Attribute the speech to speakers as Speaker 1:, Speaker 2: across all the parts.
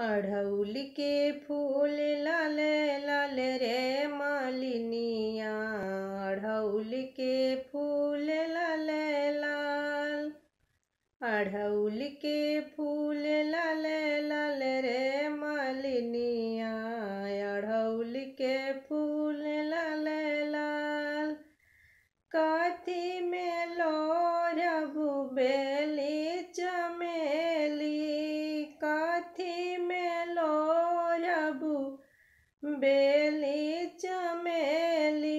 Speaker 1: अढ़ौल के फूल लाल लाल रे मालिनिया अढ़ौल के फूल लाल लाल अढ़ौल के फूल लाल लाल रे मालिनिया अढ़ौल के फूल लाल लाल काथी में हाथी मेलो रबु बेली चमेली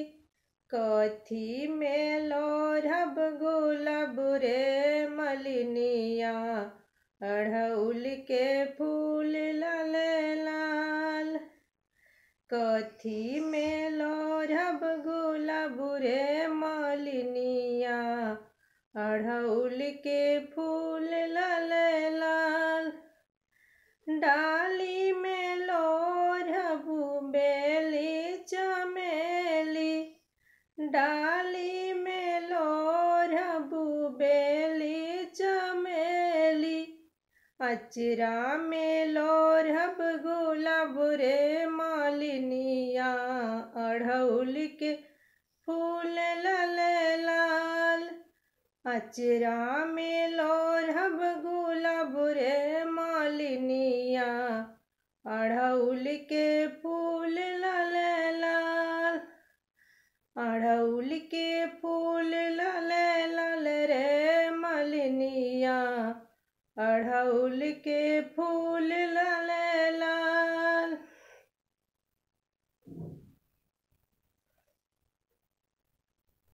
Speaker 1: कथी मेलो रब गुलाब रे मलिनिया अड़हुल के फूल लाल लाल कथी मेलो रब गुलाब रे मलिनिया अड़हुल के फूल लाल लाल डाली में लोर बेली चमेली अचरा में हब गुलाब रे मालिनिया अढ़ौल के फूल लल लाल अचरा में हब गुलाब रे मालिनिया अढ़ौल के फूल अड़हुल के फूल लाल लाल रे मलिनिया अड़हुल के फूल लाल